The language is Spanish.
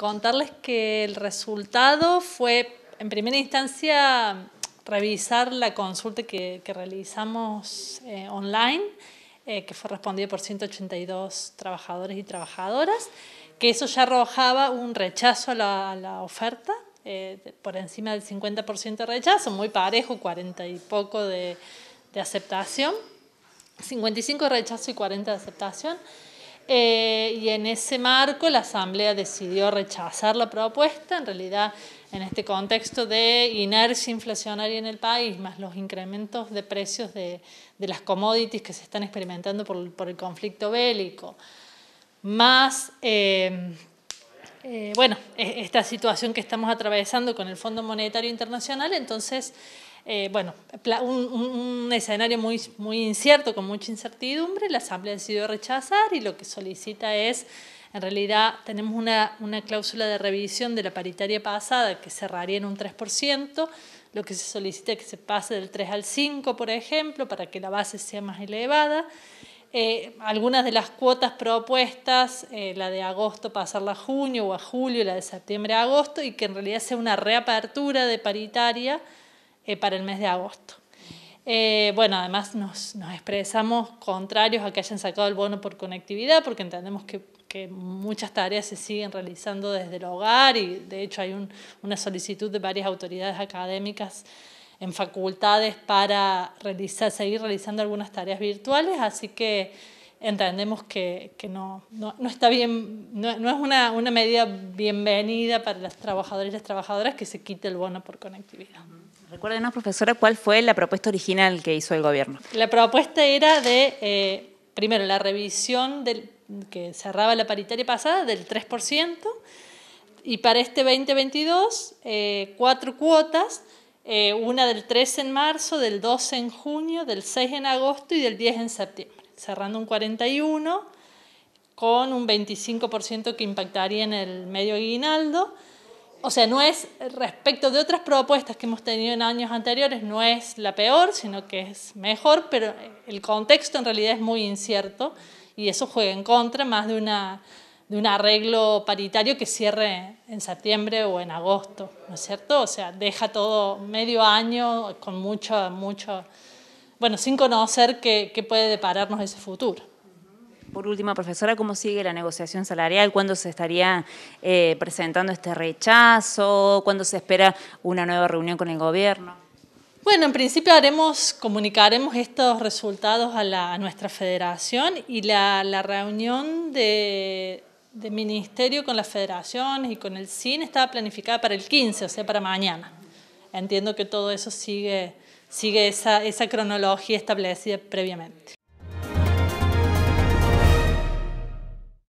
contarles que el resultado fue, en primera instancia, revisar la consulta que, realizamos eh, online, eh, que fue respondida por 182 trabajadores y trabajadoras, que eso ya arrojaba un rechazo a la, oferta, eh, por encima del 50% de rechazo, muy parejo, 40 y poco de, de aceptación, 55 de rechazo y 40 de aceptación. Eh, y en ese marco la Asamblea decidió rechazar la propuesta, en realidad en este contexto de inercia inflacionaria en el país, más los incrementos de precios de, las commodities que se están experimentando por, el conflicto bélico, más... Eh, eh, bueno, e-, esta situación que estamos atravesando con el Fondo Monetario Internacional, entonces eh, bueno, un, escenario muy, incierto, con mucha incertidumbre, la Asamblea decidió rechazar y lo que solicita es, en realidad tenemos una, cláusula de revisión de la paritaria pasada que cerraría en un 3%, lo que se solicita es que se pase del 3 al 5, por ejemplo, para que la base sea más elevada. Eh, algunas de las cuotas propuestas, eh, la de agosto pasarla a junio o a julio, la de septiembre a agosto, y que en realidad sea una reapertura de paritaria eh, para el mes de agosto. Eh, bueno, además nos, expresamos contrarios a que hayan sacado el bono por conectividad, porque entendemos que, muchas tareas se siguen realizando desde el hogar y de hecho hay una solicitud de varias autoridades académicas en facultades para realizar, seguir realizando algunas tareas virtuales, así que entendemos que, que no, no, está bien, no, es una, una, medida bienvenida para las trabajadoras y las trabajadoras que se quite el bono por conectividad. Recuérdenos, profesora, cuál fue la propuesta original que hizo el gobierno. La propuesta era de, eh, primero, la revisión del, que cerraba la paritaria pasada del 3%, y para este 2022, eh, cuatro cuotas, eh, una del 3 en marzo, del 12 en junio, del 6 en agosto y del 10 en septiembre cerrando un 41, con un 25% que impactaría en el medio aguinaldo. O sea, no es respecto de otras propuestas que hemos tenido en años anteriores, no es la peor, sino que es mejor, pero el contexto en realidad es muy incierto y eso juega en contra más de, una, de un arreglo paritario que cierre en septiembre o en agosto, ¿no es cierto? O sea, deja todo medio año con mucho, mucho, bueno, sin conocer qué, puede depararnos ese futuro. Por último, profesora, ¿cómo sigue la negociación salarial? ¿Cuándo se estaría eh, presentando este rechazo? ¿Cuándo se espera una nueva reunión con el gobierno? Bueno, en principio haremos, comunicaremos estos resultados a, nuestra federación y la, reunión de, ministerio con las federaciones y con el CIN estaba planificada para el 15, o sea, para mañana. Entiendo que todo eso sigue sigue esa, esa cronología establecida previamente.